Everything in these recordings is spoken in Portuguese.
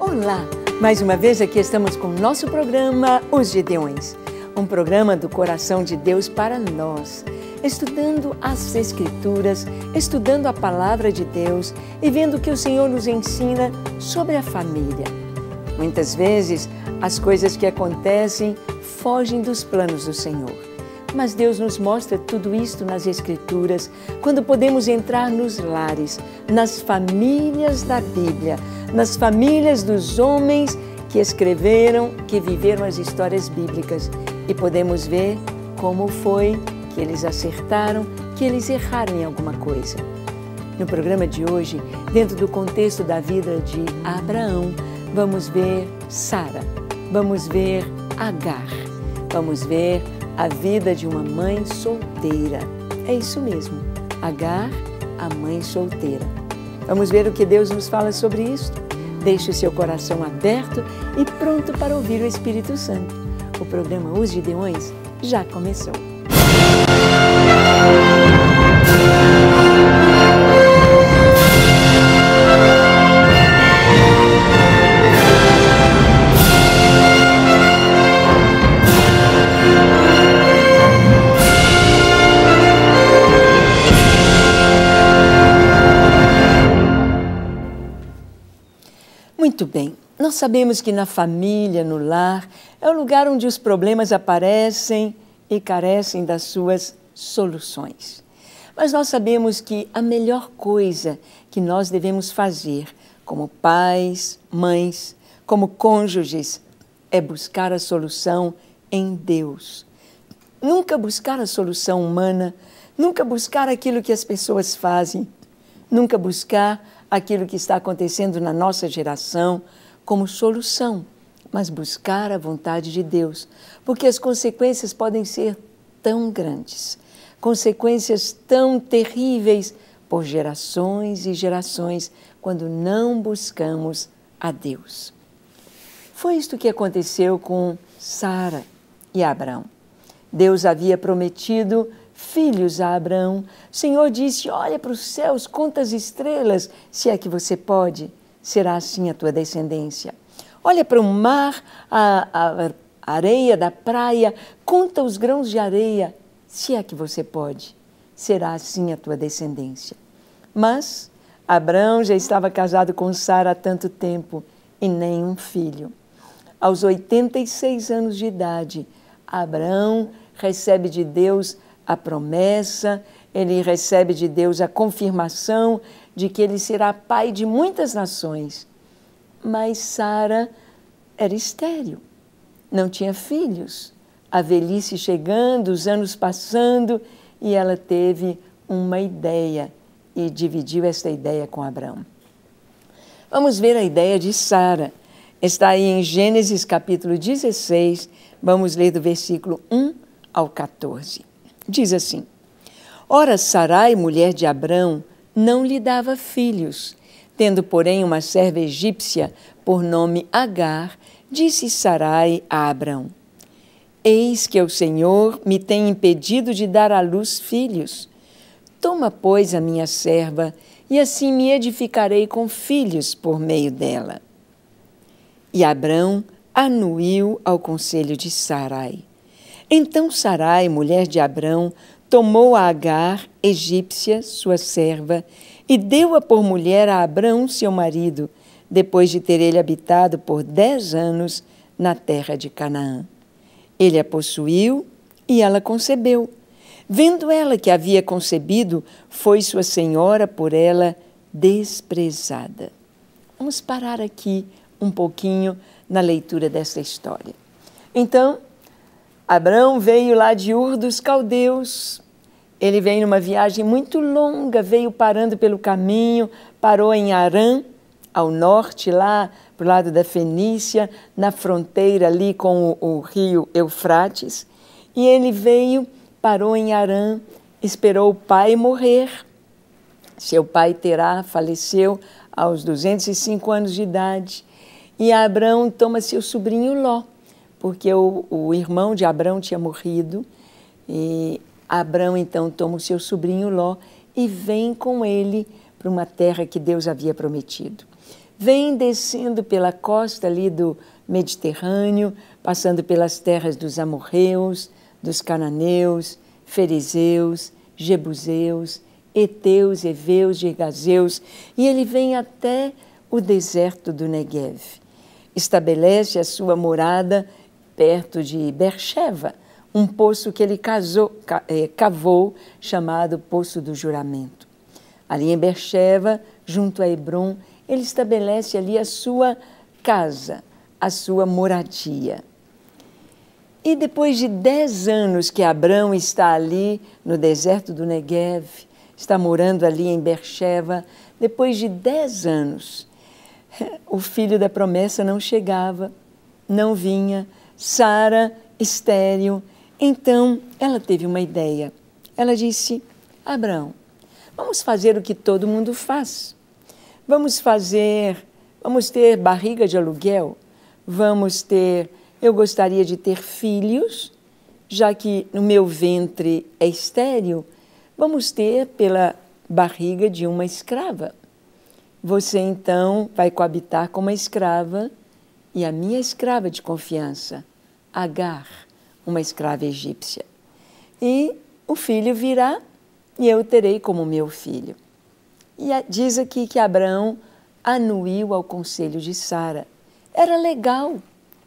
Olá! Mais uma vez aqui estamos com o nosso programa Os Gideões, um programa do coração de Deus para nós, estudando as Escrituras, estudando a palavra de Deus e vendo o que o Senhor nos ensina sobre a família. Muitas vezes as coisas que acontecem fogem dos planos do Senhor. Mas Deus nos mostra tudo isto nas Escrituras, quando podemos entrar nos lares, nas famílias da Bíblia, nas famílias dos homens que escreveram, que viveram as histórias bíblicas. E podemos ver como foi que eles acertaram, que eles erraram em alguma coisa. No programa de hoje, dentro do contexto da vida de Abraão, vamos ver Sara, vamos ver Agar, vamos ver a vida de uma mãe solteira. É isso mesmo. Agar, a mãe solteira. Vamos ver o que Deus nos fala sobre isso. Deixe o seu coração aberto e pronto para ouvir o Espírito Santo. O programa Os Gideões já começou. Muito bem. Nós sabemos que na família, no lar, é o lugar onde os problemas aparecem e carecem das suas soluções. Mas nós sabemos que a melhor coisa que nós devemos fazer como pais, mães, como cônjuges, é buscar a solução em Deus. Nunca buscar a solução humana, nunca buscar aquilo que as pessoas fazem, nunca buscar aquilo que está acontecendo na nossa geração como solução, mas buscar a vontade de Deus, porque as consequências podem ser tão grandes, consequências tão terríveis por gerações e gerações quando não buscamos a Deus. Foi isto que aconteceu com Sara e Abraão. Deus havia prometido filhos a Abraão. O Senhor disse: Olha para os céus, conta as estrelas, se é que você pode, será assim a tua descendência. Olha para o mar, a, a, areia da praia, conta os grãos de areia, se é que você pode, será assim a tua descendência. Mas Abraão já estava casado com Sara há tanto tempo e nem um filho. Aos 86 anos de idade, Abraão recebe de Deus a promessa, ele recebe de Deus a confirmação de que ele será pai de muitas nações. Mas Sara era estéril, não tinha filhos. A velhice chegando, os anos passando, e ela teve uma ideia e dividiu esta ideia com Abraão. Vamos ver a ideia de Sara. Está aí em Gênesis capítulo 16, vamos ler do versículo 1 ao 14. Diz assim: Ora, Sarai, mulher de Abrão, não lhe dava filhos. Tendo, porém, uma serva egípcia, por nome Agar, disse Sarai a Abrão: Eis que o Senhor me tem impedido de dar à luz filhos. Toma, pois, a minha serva, e assim me edificarei com filhos por meio dela. E Abrão anuiu ao conselho de Sarai. Então Sarai, mulher de Abrão, tomou a Agar, egípcia, sua serva, e deu-a por mulher a Abrão, seu marido, depois de ter ele habitado por dez anos na terra de Canaã. Ele a possuiu e ela concebeu. Vendo ela que havia concebido, foi sua senhora por ela desprezada. Vamos parar aqui um pouquinho na leitura dessa história. Então, Abraão veio lá de Ur dos Caldeus. Ele veio numa viagem muito longa, veio parando pelo caminho, parou em Arã, ao norte, lá para o lado da Fenícia, na fronteira ali com o, o rio Eufrates. E ele veio, parou em Arã, esperou o pai morrer. Seu pai Terá faleceu aos 205 anos de idade. E Abraão toma seu sobrinho Ló porque o, o irmão de Abrão tinha morrido e Abrão então toma o seu sobrinho Ló e vem com ele para uma terra que Deus havia prometido. Vem descendo pela costa ali do Mediterrâneo, passando pelas terras dos amorreus, dos cananeus, ferizeus, jebuseus, eteus, eveus, gergazeus, e ele vem até o deserto do Negev. Estabelece a sua morada perto de Bercheva, um poço que ele casou, é, cavou, chamado Poço do Juramento. Ali em Bercheva, junto a Hebron, ele estabelece ali a sua casa, a sua moradia. E depois de dez anos que Abrão está ali no deserto do Negev, está morando ali em Bercheva, depois de dez anos, o filho da promessa não chegava, não vinha, Sara estéril. Então ela teve uma ideia. Ela disse: Abraão, vamos fazer o que todo mundo faz. Vamos fazer, vamos ter barriga de aluguel, vamos ter. Eu gostaria de ter filhos, já que no meu ventre é estéril, vamos ter pela barriga de uma escrava. Você então vai coabitar com uma escrava e a minha escrava de confiança, Agar, uma escrava egípcia. E o filho virá e eu terei como meu filho. E diz aqui que Abraão anuiu ao conselho de Sara. Era legal,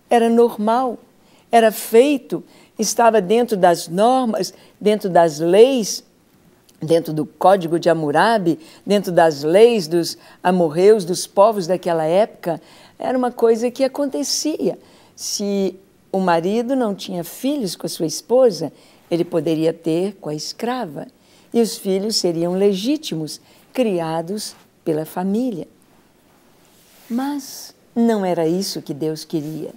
era normal, era feito, estava dentro das normas, dentro das leis dentro do Código de Hammurabi, dentro das leis dos amorreus, dos povos daquela época, era uma coisa que acontecia. Se o marido não tinha filhos com a sua esposa, ele poderia ter com a escrava. E os filhos seriam legítimos, criados pela família. Mas não era isso que Deus queria.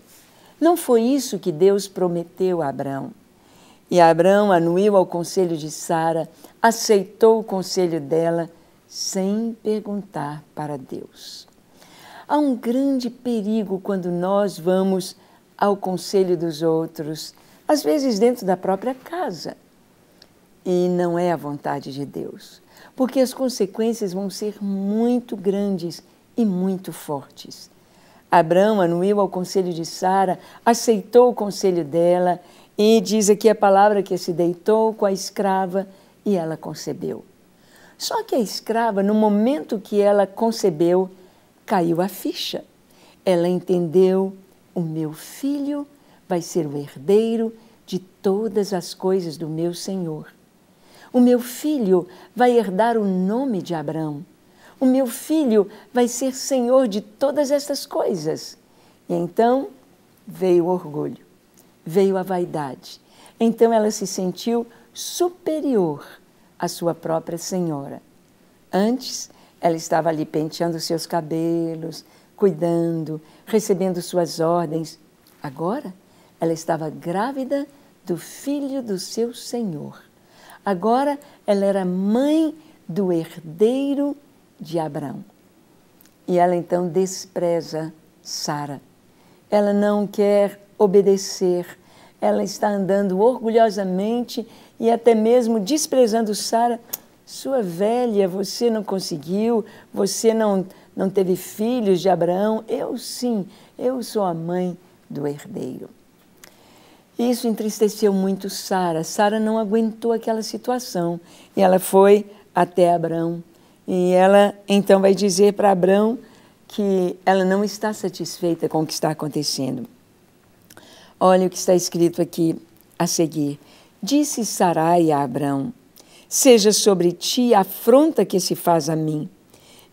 Não foi isso que Deus prometeu a Abraão. E Abraão anuiu ao conselho de Sara, aceitou o conselho dela, sem perguntar para Deus. Há um grande perigo quando nós vamos ao conselho dos outros, às vezes dentro da própria casa. E não é a vontade de Deus, porque as consequências vão ser muito grandes e muito fortes. Abraão anuiu ao conselho de Sara, aceitou o conselho dela e diz aqui a palavra que se deitou com a escrava e ela concebeu. Só que a escrava, no momento que ela concebeu, caiu a ficha. Ela entendeu: o meu filho vai ser o herdeiro de todas as coisas do meu Senhor. O meu filho vai herdar o nome de Abraão. O meu filho vai ser senhor de todas estas coisas. E então veio o orgulho veio a vaidade. Então ela se sentiu superior à sua própria senhora. Antes, ela estava ali penteando seus cabelos, cuidando, recebendo suas ordens. Agora, ela estava grávida do filho do seu senhor. Agora, ela era mãe do herdeiro de Abraão. E ela então despreza Sara. Ela não quer obedecer ela está andando orgulhosamente e até mesmo desprezando Sara. Sua velha, você não conseguiu, você não, não teve filhos de Abraão. Eu sim, eu sou a mãe do herdeiro. Isso entristeceu muito Sara. Sara não aguentou aquela situação e ela foi até Abraão. E ela então vai dizer para Abraão que ela não está satisfeita com o que está acontecendo. Olha o que está escrito aqui a seguir. Disse Sarai a Abraão: Seja sobre ti a afronta que se faz a mim.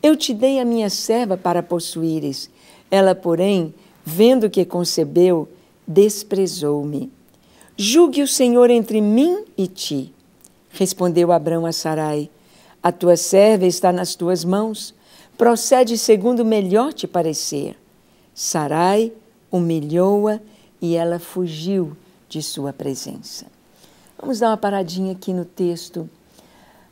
Eu te dei a minha serva para possuíres. Ela, porém, vendo que concebeu, desprezou-me. Julgue o Senhor entre mim e ti. Respondeu Abraão a Sarai: A tua serva está nas tuas mãos. Procede segundo melhor te parecer. Sarai humilhou-a e ela fugiu de sua presença. Vamos dar uma paradinha aqui no texto.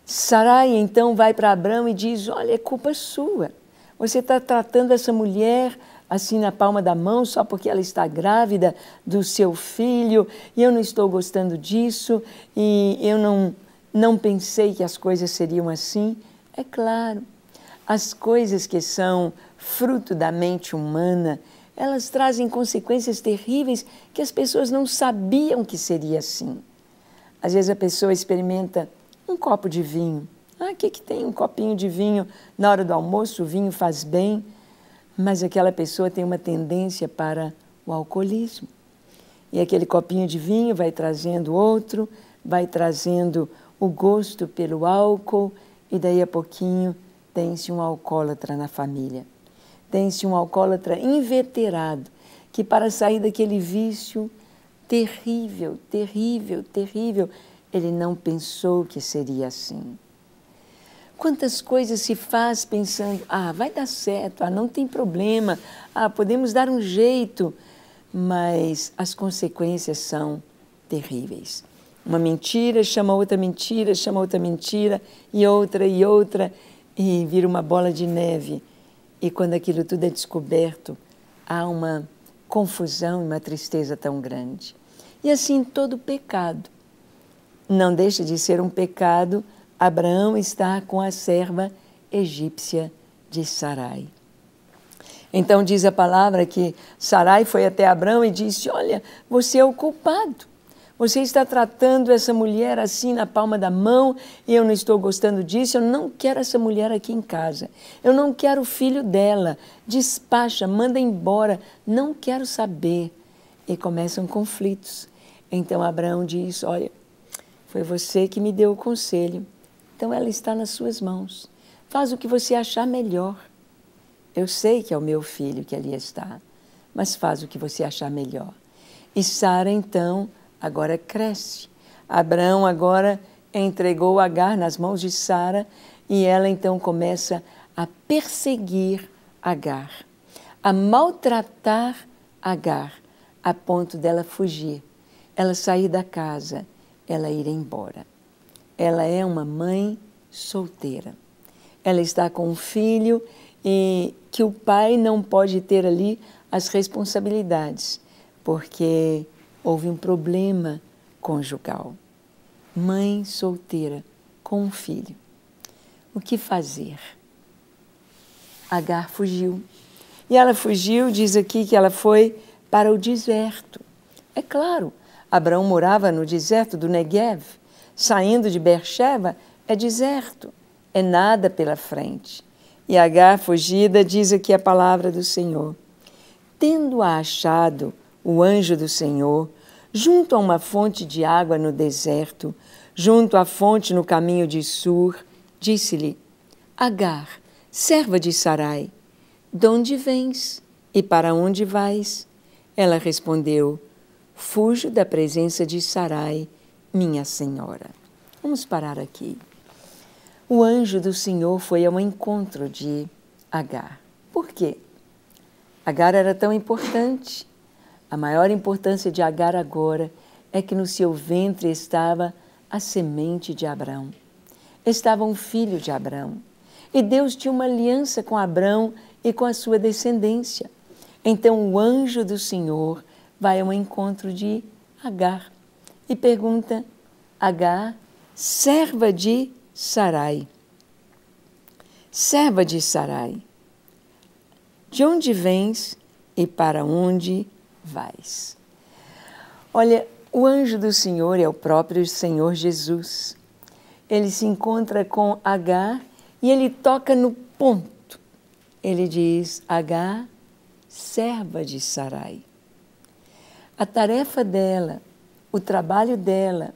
Sarai então vai para Abraão e diz: Olha, é culpa sua. Você está tratando essa mulher assim na palma da mão só porque ela está grávida do seu filho e eu não estou gostando disso e eu não, não pensei que as coisas seriam assim. É claro, as coisas que são fruto da mente humana, elas trazem consequências terríveis que as pessoas não sabiam que seria assim. Às vezes a pessoa experimenta um copo de vinho. Ah, o que, que tem um copinho de vinho na hora do almoço? O vinho faz bem. Mas aquela pessoa tem uma tendência para o alcoolismo. E aquele copinho de vinho vai trazendo outro, vai trazendo o gosto pelo álcool, e daí a pouquinho tem-se um alcoólatra na família um alcoólatra inveterado que, para sair daquele vício terrível, terrível, terrível, ele não pensou que seria assim. Quantas coisas se faz pensando, ah, vai dar certo, ah, não tem problema, ah, podemos dar um jeito, mas as consequências são terríveis. Uma mentira chama outra mentira, chama outra mentira, e outra, e outra, e vira uma bola de neve. E quando aquilo tudo é descoberto, há uma confusão e uma tristeza tão grande. E assim todo pecado. Não deixa de ser um pecado Abraão estar com a serva egípcia de Sarai. Então diz a palavra que Sarai foi até Abraão e disse: Olha, você é o culpado. Você está tratando essa mulher assim na palma da mão e eu não estou gostando disso. Eu não quero essa mulher aqui em casa. Eu não quero o filho dela. Despacha, manda embora. Não quero saber. E começam conflitos. Então Abraão diz: Olha, foi você que me deu o conselho. Então ela está nas suas mãos. Faz o que você achar melhor. Eu sei que é o meu filho que ali está, mas faz o que você achar melhor. E Sara então agora cresce. Abraão agora entregou Agar nas mãos de Sara e ela então começa a perseguir Agar, a maltratar Agar, a ponto dela fugir, ela sair da casa, ela ir embora. Ela é uma mãe solteira. Ela está com um filho e que o pai não pode ter ali as responsabilidades, porque houve um problema conjugal. Mãe solteira com um filho. O que fazer? Agar fugiu. E ela fugiu, diz aqui que ela foi para o deserto. É claro, Abraão morava no deserto do Negev. Saindo de Beersheba é deserto, é nada pela frente. E Agar, fugida, diz aqui a palavra do Senhor. Tendo a achado o anjo do Senhor, junto a uma fonte de água no deserto, junto à fonte no caminho de Sur, disse-lhe: Agar, serva de Sarai, de onde vens e para onde vais? Ela respondeu: Fujo da presença de Sarai, minha senhora. Vamos parar aqui. O anjo do Senhor foi ao encontro de Agar. Por quê? Agar era tão importante a maior importância de Agar agora é que no seu ventre estava a semente de Abraão. Estava um filho de Abraão. E Deus tinha uma aliança com Abraão e com a sua descendência. Então o anjo do Senhor vai ao encontro de Agar e pergunta: Agar, serva de Sarai. Serva de Sarai, de onde vens e para onde vais. Olha, o anjo do Senhor é o próprio Senhor Jesus. Ele se encontra com H e ele toca no ponto. Ele diz: H, serva de Sarai. A tarefa dela, o trabalho dela,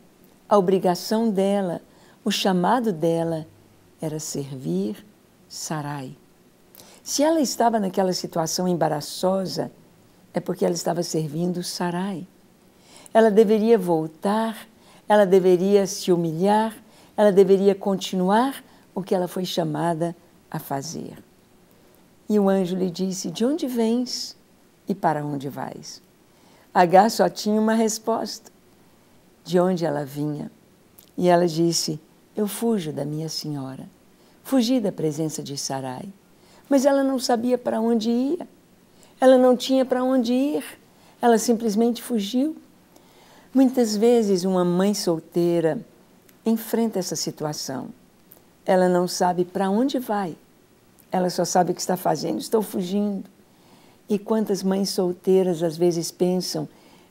a obrigação dela, o chamado dela era servir Sarai. Se ela estava naquela situação embaraçosa, é porque ela estava servindo Sarai. Ela deveria voltar, ela deveria se humilhar, ela deveria continuar o que ela foi chamada a fazer. E o anjo lhe disse: De onde vens e para onde vais? Agar só tinha uma resposta: De onde ela vinha. E ela disse: Eu fujo da minha senhora. Fugi da presença de Sarai. Mas ela não sabia para onde ia ela não tinha para onde ir, ela simplesmente fugiu. Muitas vezes uma mãe solteira enfrenta essa situação. Ela não sabe para onde vai. Ela só sabe o que está fazendo, estou fugindo. E quantas mães solteiras às vezes pensam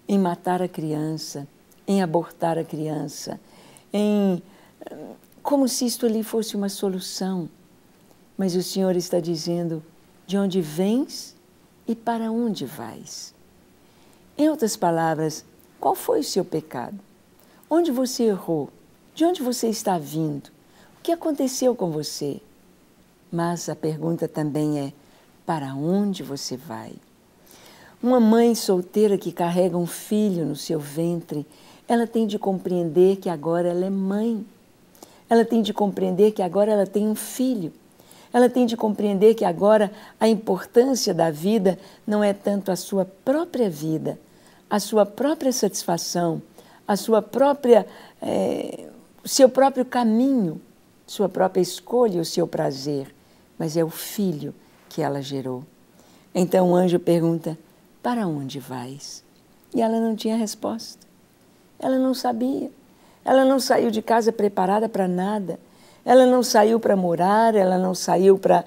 em matar a criança, em abortar a criança, em como se isto ali fosse uma solução. Mas o Senhor está dizendo: de onde vens, e para onde vais? Em outras palavras, qual foi o seu pecado? Onde você errou? De onde você está vindo? O que aconteceu com você? Mas a pergunta também é: para onde você vai? Uma mãe solteira que carrega um filho no seu ventre, ela tem de compreender que agora ela é mãe. Ela tem de compreender que agora ela tem um filho ela tem de compreender que agora a importância da vida não é tanto a sua própria vida, a sua própria satisfação, a sua própria, é, seu próprio caminho, sua própria escolha, o seu prazer, mas é o filho que ela gerou. Então o anjo pergunta: Para onde vais? E ela não tinha resposta. Ela não sabia. Ela não saiu de casa preparada para nada. Ela não saiu para morar, ela não saiu para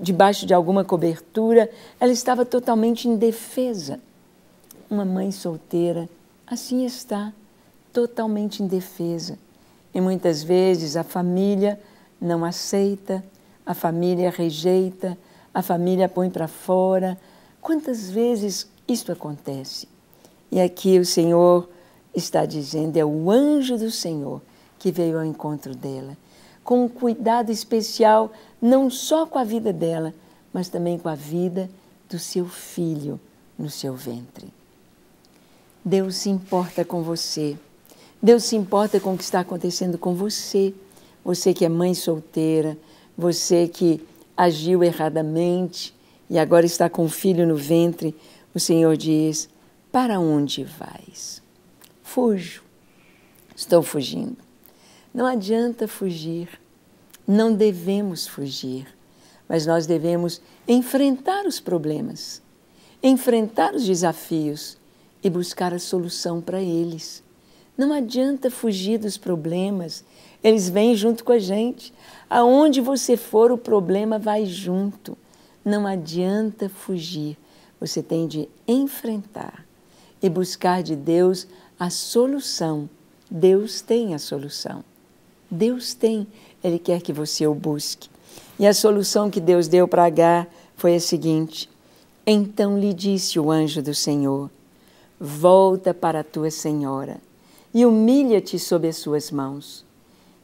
debaixo de alguma cobertura, ela estava totalmente indefesa. Uma mãe solteira assim está, totalmente indefesa. E muitas vezes a família não aceita, a família rejeita, a família põe para fora. Quantas vezes isto acontece? E aqui o Senhor está dizendo, é o anjo do Senhor que veio ao encontro dela com um cuidado especial, não só com a vida dela, mas também com a vida do seu filho no seu ventre. Deus se importa com você. Deus se importa com o que está acontecendo com você. Você que é mãe solteira, você que agiu erradamente e agora está com o filho no ventre, o Senhor diz: Para onde vais? Fujo. Estou fugindo. Não adianta fugir, não devemos fugir, mas nós devemos enfrentar os problemas, enfrentar os desafios e buscar a solução para eles. Não adianta fugir dos problemas, eles vêm junto com a gente. Aonde você for, o problema vai junto. Não adianta fugir, você tem de enfrentar e buscar de Deus a solução. Deus tem a solução. Deus tem, Ele quer que você o busque. E a solução que Deus deu para Agar foi a seguinte: Então lhe disse o anjo do Senhor: Volta para a tua senhora e humilha-te sob as suas mãos.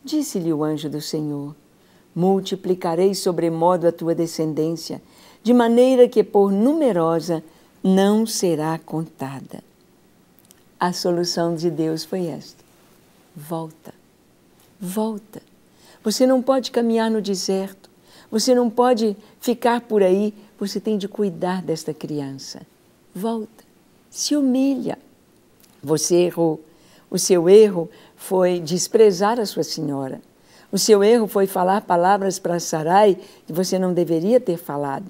Disse-lhe o anjo do Senhor: Multiplicarei sobremodo a tua descendência, de maneira que por numerosa não será contada. A solução de Deus foi esta: volta. Volta. Você não pode caminhar no deserto. Você não pode ficar por aí. Você tem de cuidar desta criança. Volta. Se humilha. Você errou. O seu erro foi desprezar a sua senhora. O seu erro foi falar palavras para Sarai que você não deveria ter falado.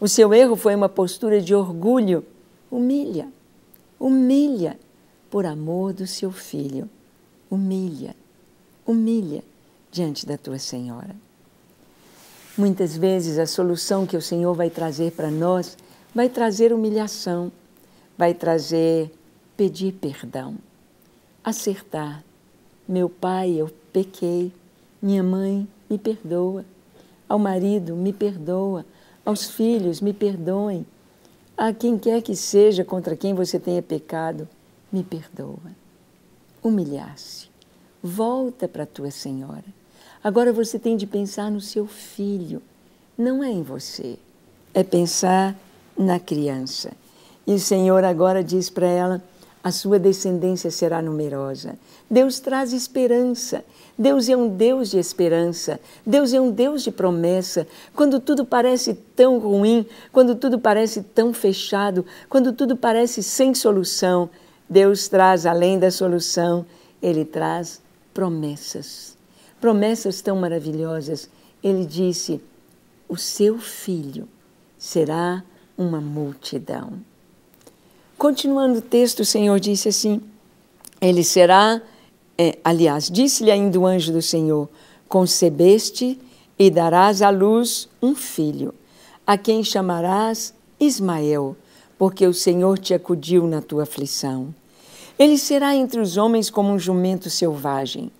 O seu erro foi uma postura de orgulho. Humilha. Humilha por amor do seu filho. Humilha humilha diante da tua Senhora. Muitas vezes a solução que o Senhor vai trazer para nós vai trazer humilhação, vai trazer pedir perdão, acertar. Meu pai, eu pequei. Minha mãe, me perdoa. Ao marido, me perdoa. Aos filhos, me perdoem. A quem quer que seja contra quem você tenha pecado, me perdoa. Humilhar-se. Volta para a tua senhora. Agora você tem de pensar no seu filho, não é em você, é pensar na criança. E o Senhor agora diz para ela: a sua descendência será numerosa. Deus traz esperança. Deus é um Deus de esperança. Deus é um Deus de promessa. Quando tudo parece tão ruim, quando tudo parece tão fechado, quando tudo parece sem solução, Deus traz, além da solução, Ele traz promessas. Promessas tão maravilhosas. Ele disse: O seu filho será uma multidão. Continuando o texto, o Senhor disse assim: Ele será, é, aliás, disse-lhe ainda o anjo do Senhor: Concebeste e darás à luz um filho, a quem chamarás Ismael, porque o Senhor te acudiu na tua aflição. Ele será entre os homens como um jumento selvagem.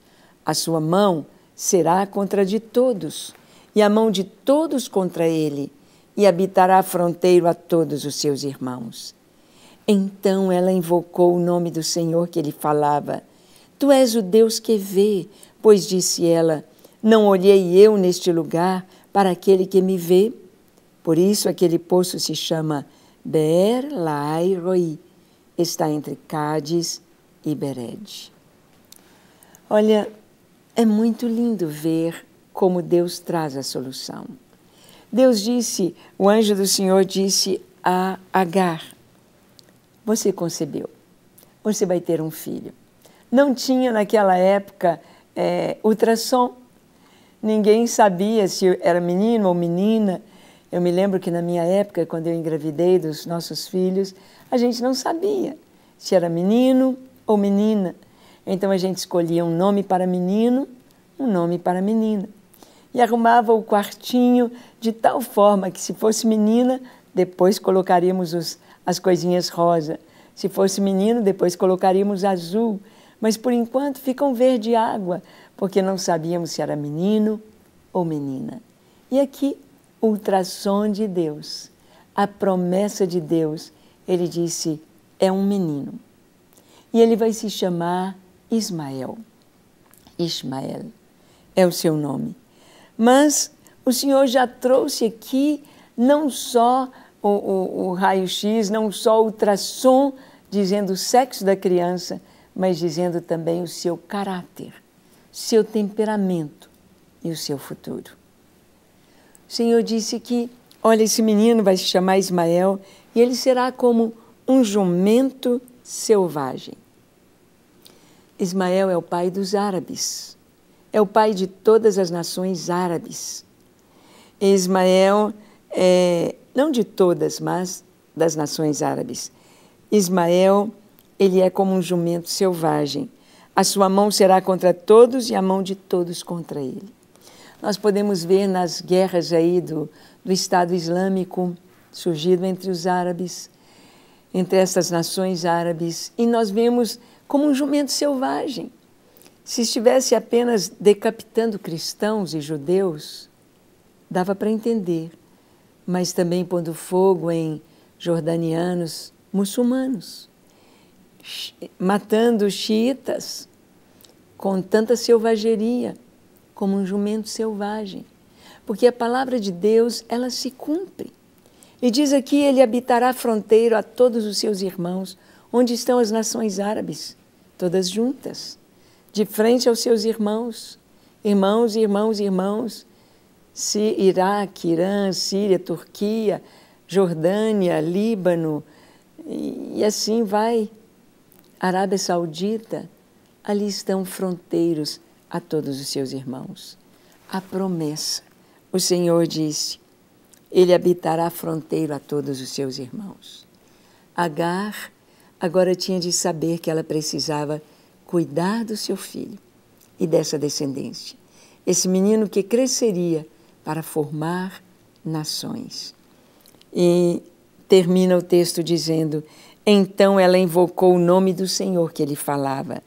A sua mão será contra de todos, e a mão de todos contra ele, e habitará fronteiro a todos os seus irmãos. Então ela invocou o nome do Senhor que lhe falava. Tu és o Deus que vê, pois disse ela: Não olhei eu neste lugar para aquele que me vê. Por isso aquele poço se chama Ber Lai Roi, está entre Cádiz e Bered. Olha, é muito lindo ver como Deus traz a solução. Deus disse, o anjo do Senhor disse a Agar: Você concebeu, você vai ter um filho. Não tinha naquela época é, ultrassom, ninguém sabia se era menino ou menina eu me lembro que na minha época, quando eu engravidei dos nossos filhos, a gente não sabia se era menino ou menina. Então a gente escolhia um nome para menino, um nome para menina. E arrumava o quartinho de tal forma que, se fosse menina, depois colocaríamos os, as coisinhas rosa. Se fosse menino, depois colocaríamos azul. Mas por enquanto ficam verde água, porque não sabíamos se era menino ou menina. E aqui ultrassom de Deus, a promessa de Deus, ele disse: é um menino. E ele vai se chamar Ismael. Ismael é o seu nome. Mas o Senhor já trouxe aqui não só o, o, o raio-x, não só o ultrassom dizendo o sexo da criança, mas dizendo também o seu caráter, seu temperamento e o seu futuro. Senhor disse que, olha, esse menino vai se chamar Ismael e ele será como um jumento selvagem. Ismael é o pai dos árabes, é o pai de todas as nações árabes. Ismael é, não de todas, mas das nações árabes. Ismael, ele é como um jumento selvagem. A sua mão será contra todos e a mão de todos contra ele. Nós podemos ver nas guerras aí do, do Estado Islâmico surgido entre os árabes, entre essas nações árabes, e nós vemos como um jumento selvagem. Se estivesse apenas decapitando cristãos e judeus, dava para entender, mas também pondo fogo em jordanianos muçulmanos, matando xiitas com tanta selvageria como um jumento selvagem, porque a palavra de Deus, ela se cumpre. E diz aqui: ele habitará fronteiro a todos os seus irmãos, onde estão as nações árabes, todas juntas, de frente aos seus irmãos, irmãos, irmãos, irmãos, se Iraque, Irã, Síria, Turquia, Jordânia, Líbano, e, e assim vai. Arábia Saudita, ali estão fronteiros a todos os seus irmãos. A promessa. O Senhor disse: Ele habitará a fronteira a todos os seus irmãos. Agar agora tinha de saber que ela precisava cuidar do seu filho e dessa descendência, esse menino que cresceria para formar nações. E termina o texto dizendo: Então ela invocou o nome do Senhor que ele falava: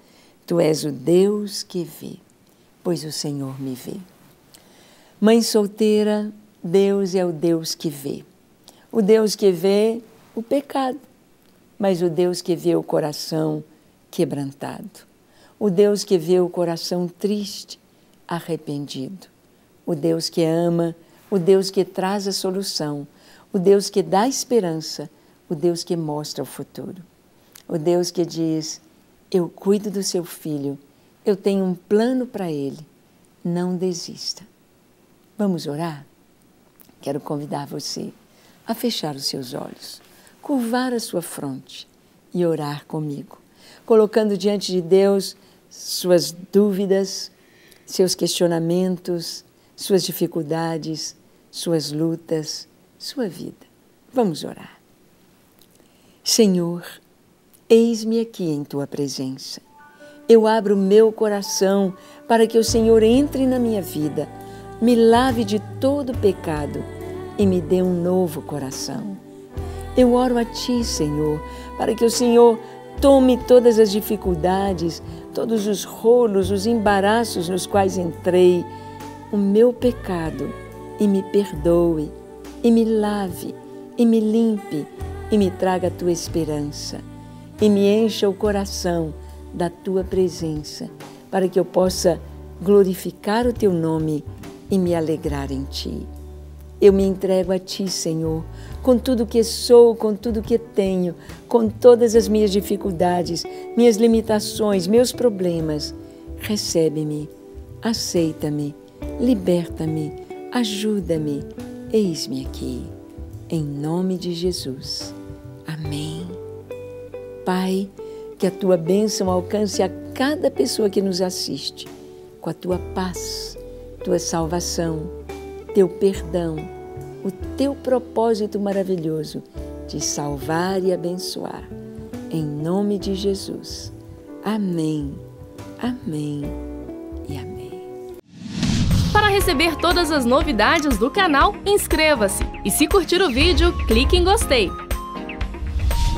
Tu és o Deus que vê pois o Senhor me vê. Mãe solteira, Deus é o Deus que vê. O Deus que vê o pecado, mas o Deus que vê o coração quebrantado. O Deus que vê o coração triste, arrependido. O Deus que ama, o Deus que traz a solução, o Deus que dá esperança, o Deus que mostra o futuro. O Deus que diz: Eu cuido do seu filho eu tenho um plano para ele. Não desista. Vamos orar? Quero convidar você a fechar os seus olhos, curvar a sua fronte e orar comigo, colocando diante de Deus suas dúvidas, seus questionamentos, suas dificuldades, suas lutas, sua vida. Vamos orar. Senhor, eis-me aqui em tua presença. Eu abro meu coração para que o Senhor entre na minha vida, me lave de todo pecado e me dê um novo coração. Eu oro a Ti, Senhor, para que o Senhor tome todas as dificuldades, todos os rolos, os embaraços nos quais entrei, o meu pecado e me perdoe, e me lave, e me limpe, e me traga a Tua esperança, e me encha o coração da tua presença, para que eu possa glorificar o teu nome e me alegrar em ti. Eu me entrego a ti, Senhor, com tudo que sou, com tudo que tenho, com todas as minhas dificuldades, minhas limitações, meus problemas. Recebe-me, aceita-me, liberta-me, ajuda-me. Eis-me aqui. Em nome de Jesus. Amém. Pai, que a tua bênção alcance a cada pessoa que nos assiste, com a tua paz, tua salvação, teu perdão, o teu propósito maravilhoso de salvar e abençoar. Em nome de Jesus. Amém, amém e amém. Para receber todas as novidades do canal, inscreva-se e se curtir o vídeo, clique em gostei.